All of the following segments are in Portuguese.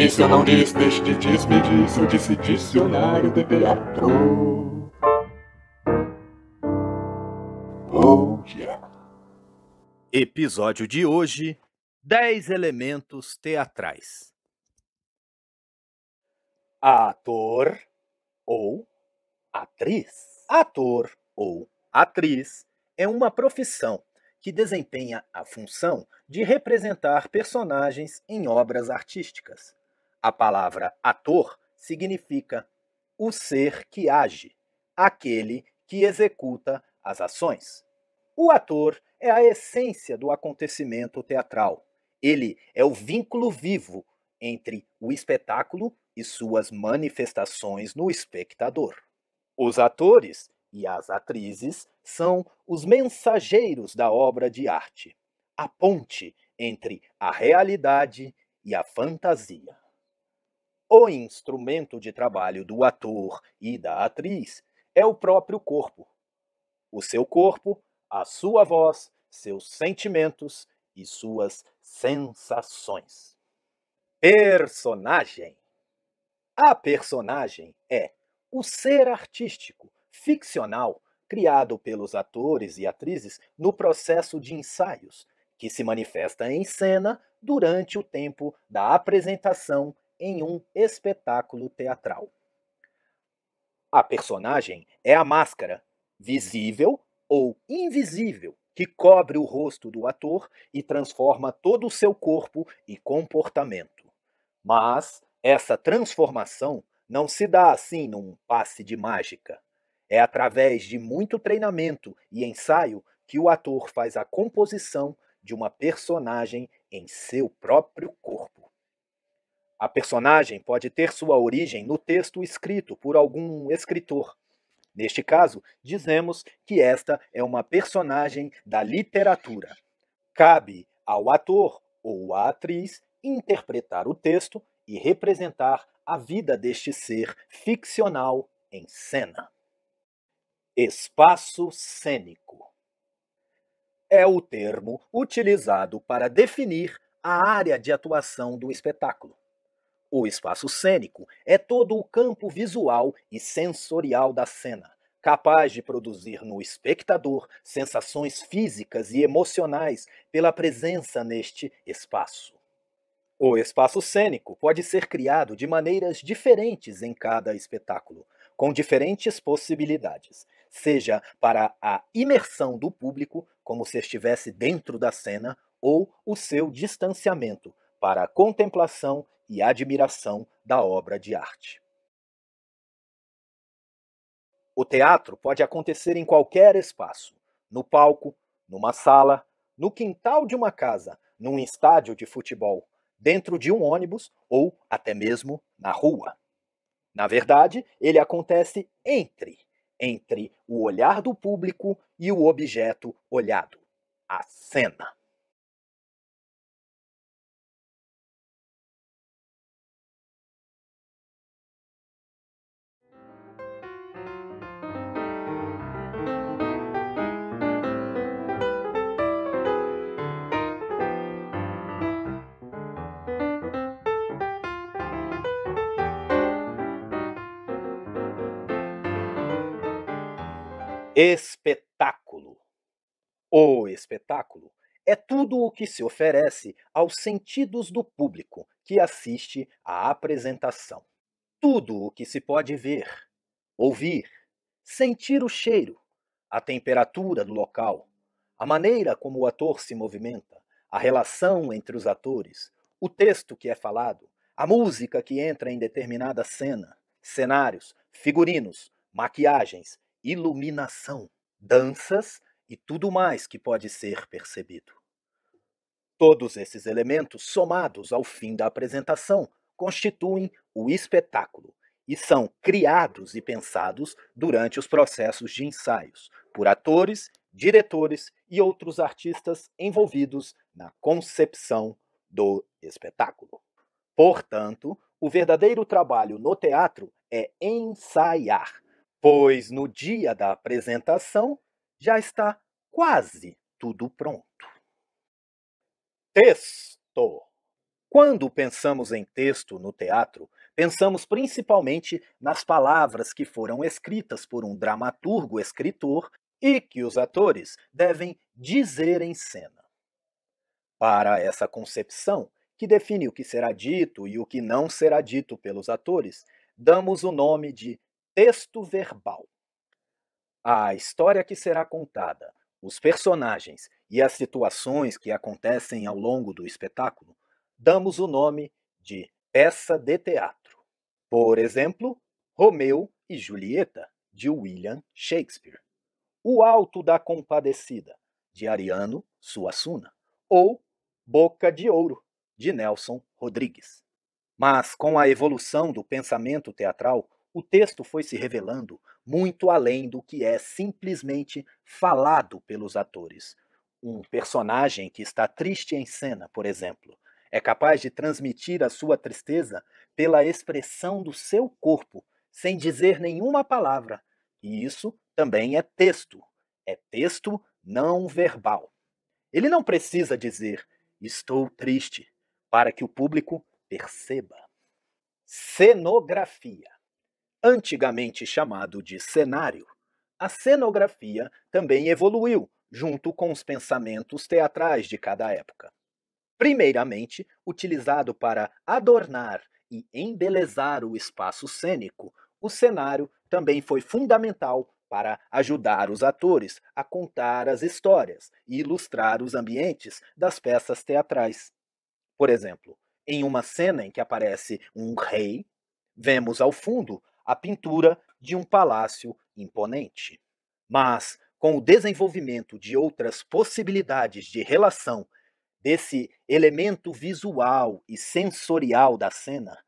disse, ou não disse, deixe de diz, me disse, eu disse dicionário bebeato. Oh, yeah. É. Episódio de hoje: 10 elementos teatrais. Ator ou atriz. Ator ou atriz é uma profissão que desempenha a função de representar personagens em obras artísticas. A palavra ator significa o ser que age, aquele que executa as ações. O ator é a essência do acontecimento teatral. Ele é o vínculo vivo entre o espetáculo e suas manifestações no espectador. Os atores e as atrizes são os mensageiros da obra de arte, a ponte entre a realidade e a fantasia. O instrumento de trabalho do ator e da atriz é o próprio corpo. O seu corpo, a sua voz, seus sentimentos e suas sensações. Personagem. A personagem é o ser artístico, ficcional, criado pelos atores e atrizes no processo de ensaios, que se manifesta em cena durante o tempo da apresentação em um espetáculo teatral. A personagem é a máscara, visível ou invisível, que cobre o rosto do ator e transforma todo o seu corpo e comportamento. Mas essa transformação não se dá assim num passe de mágica. É através de muito treinamento e ensaio que o ator faz a composição de uma personagem em seu próprio corpo. A personagem pode ter sua origem no texto escrito por algum escritor. Neste caso, dizemos que esta é uma personagem da literatura. Cabe ao ator ou à atriz interpretar o texto e representar a vida deste ser ficcional em cena. Espaço cênico é o termo utilizado para definir a área de atuação do espetáculo. O espaço cênico é todo o campo visual e sensorial da cena, capaz de produzir no espectador sensações físicas e emocionais pela presença neste espaço. O espaço cênico pode ser criado de maneiras diferentes em cada espetáculo, com diferentes possibilidades, seja para a imersão do público, como se estivesse dentro da cena, ou o seu distanciamento, para a contemplação e admiração da obra de arte. O teatro pode acontecer em qualquer espaço: no palco, numa sala, no quintal de uma casa, num estádio de futebol, dentro de um ônibus ou até mesmo na rua. Na verdade, ele acontece entre entre o olhar do público e o objeto olhado a cena. Espetáculo. O espetáculo é tudo o que se oferece aos sentidos do público que assiste à apresentação. Tudo o que se pode ver, ouvir, sentir o cheiro, a temperatura do local, a maneira como o ator se movimenta, a relação entre os atores, o texto que é falado, a música que entra em determinada cena, cenários, figurinos, maquiagens, iluminação, danças e tudo mais que pode ser percebido. Todos esses elementos, somados ao fim da apresentação, constituem o espetáculo e são criados e pensados durante os processos de ensaios por atores, diretores e outros artistas envolvidos na concepção do espetáculo. Portanto, o verdadeiro trabalho no teatro é ensaiar, pois no dia da apresentação já está quase tudo pronto. Texto. Quando pensamos em texto no teatro, pensamos principalmente nas palavras que foram escritas por um dramaturgo escritor e que os atores devem dizer em cena. Para essa concepção, que define o que será dito e o que não será dito pelos atores, damos o nome de texto verbal. A história que será contada, os personagens e as situações que acontecem ao longo do espetáculo, damos o nome de peça de teatro. Por exemplo, Romeu e Julieta, de William Shakespeare. O Alto da Compadecida, de Ariano Suassuna. Ou Boca de Ouro, de Nelson Rodrigues. Mas com a evolução do pensamento teatral, o texto foi se revelando muito além do que é simplesmente falado pelos atores. Um personagem que está triste em cena, por exemplo, é capaz de transmitir a sua tristeza pela expressão do seu corpo, sem dizer nenhuma palavra. E isso também é texto. É texto não verbal. Ele não precisa dizer estou triste para que o público perceba. Cenografia antigamente chamado de cenário. A cenografia também evoluiu, junto com os pensamentos teatrais de cada época. Primeiramente, utilizado para adornar e embelezar o espaço cênico, o cenário também foi fundamental para ajudar os atores a contar as histórias e ilustrar os ambientes das peças teatrais. Por exemplo, em uma cena em que aparece um rei, vemos ao fundo a pintura de um palácio imponente. Mas, com o desenvolvimento de outras possibilidades de relação desse elemento visual e sensorial da cena,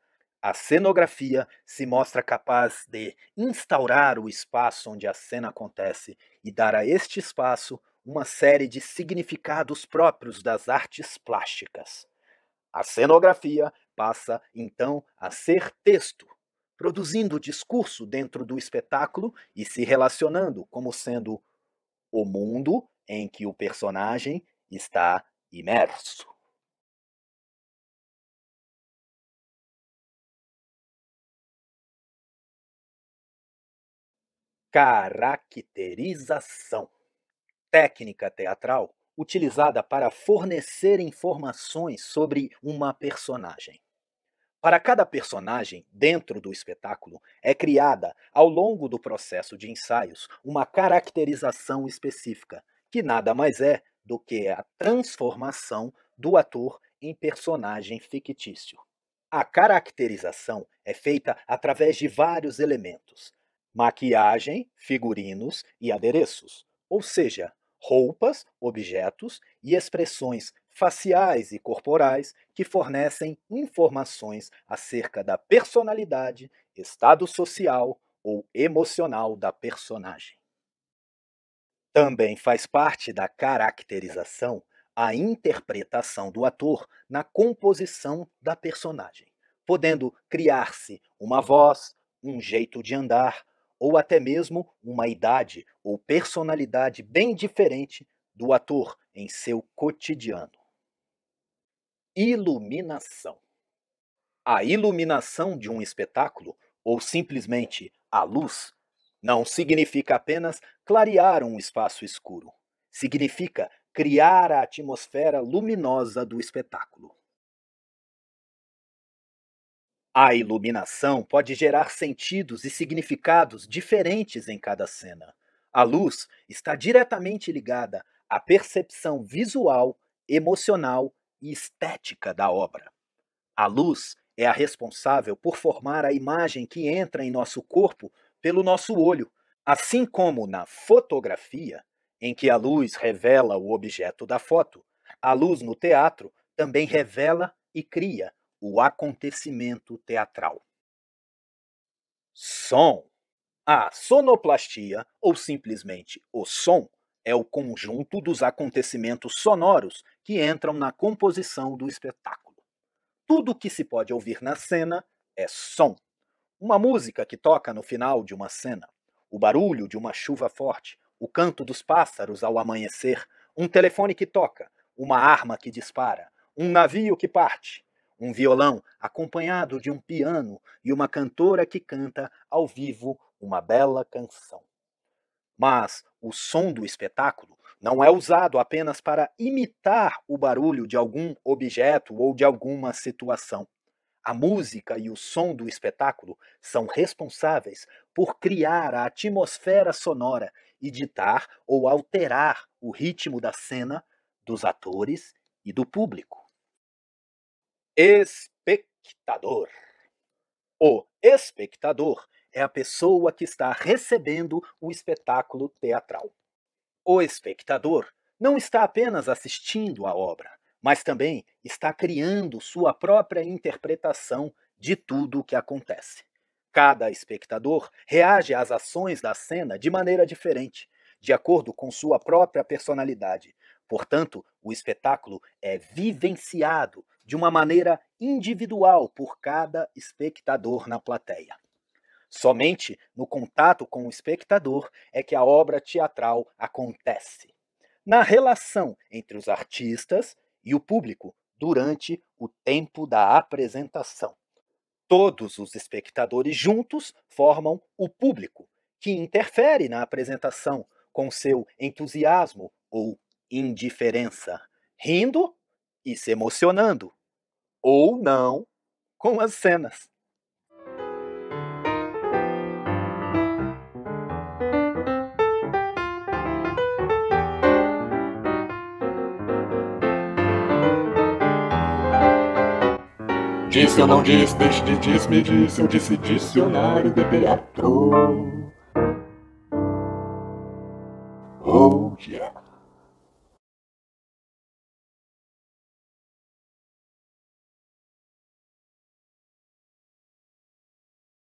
a cenografia se mostra capaz de instaurar o espaço onde a cena acontece e dar a este espaço uma série de significados próprios das artes plásticas. A cenografia passa, então, a ser texto, produzindo discurso dentro do espetáculo e se relacionando como sendo o mundo em que o personagem está imerso. Caracterização técnica teatral utilizada para fornecer informações sobre uma personagem. Para cada personagem, dentro do espetáculo, é criada, ao longo do processo de ensaios, uma caracterização específica, que nada mais é do que a transformação do ator em personagem fictício. A caracterização é feita através de vários elementos: maquiagem, figurinos e adereços, ou seja, roupas, objetos e expressões faciais e corporais que fornecem informações acerca da personalidade, estado social ou emocional da personagem. Também faz parte da caracterização a interpretação do ator na composição da personagem, podendo criar-se uma voz, um jeito de andar ou até mesmo uma idade ou personalidade bem diferente do ator em seu cotidiano iluminação. A iluminação de um espetáculo, ou simplesmente a luz, não significa apenas clarear um espaço escuro. Significa criar a atmosfera luminosa do espetáculo. A iluminação pode gerar sentidos e significados diferentes em cada cena. A luz está diretamente ligada à percepção visual, emocional e estética da obra. A luz é a responsável por formar a imagem que entra em nosso corpo pelo nosso olho, assim como na fotografia, em que a luz revela o objeto da foto, a luz no teatro também revela e cria o acontecimento teatral. Som. A sonoplastia, ou simplesmente o som, é o conjunto dos acontecimentos sonoros que entram na composição do espetáculo. Tudo o que se pode ouvir na cena é som. Uma música que toca no final de uma cena, o barulho de uma chuva forte, o canto dos pássaros ao amanhecer, um telefone que toca, uma arma que dispara, um navio que parte, um violão acompanhado de um piano e uma cantora que canta ao vivo uma bela canção. Mas o som do espetáculo não é usado apenas para imitar o barulho de algum objeto ou de alguma situação. A música e o som do espetáculo são responsáveis por criar a atmosfera sonora e ditar ou alterar o ritmo da cena, dos atores e do público. Espectador. O espectador é a pessoa que está recebendo o espetáculo teatral. O espectador não está apenas assistindo à obra, mas também está criando sua própria interpretação de tudo o que acontece. Cada espectador reage às ações da cena de maneira diferente, de acordo com sua própria personalidade. Portanto, o espetáculo é vivenciado de uma maneira individual por cada espectador na plateia. Somente no contato com o espectador é que a obra teatral acontece. Na relação entre os artistas e o público durante o tempo da apresentação. Todos os espectadores juntos formam o público, que interfere na apresentação com seu entusiasmo ou indiferença, rindo e se emocionando, ou não, com as cenas. Disse eu não disse, deixe de disse, me disse, eu disse dicionário, bebê ator.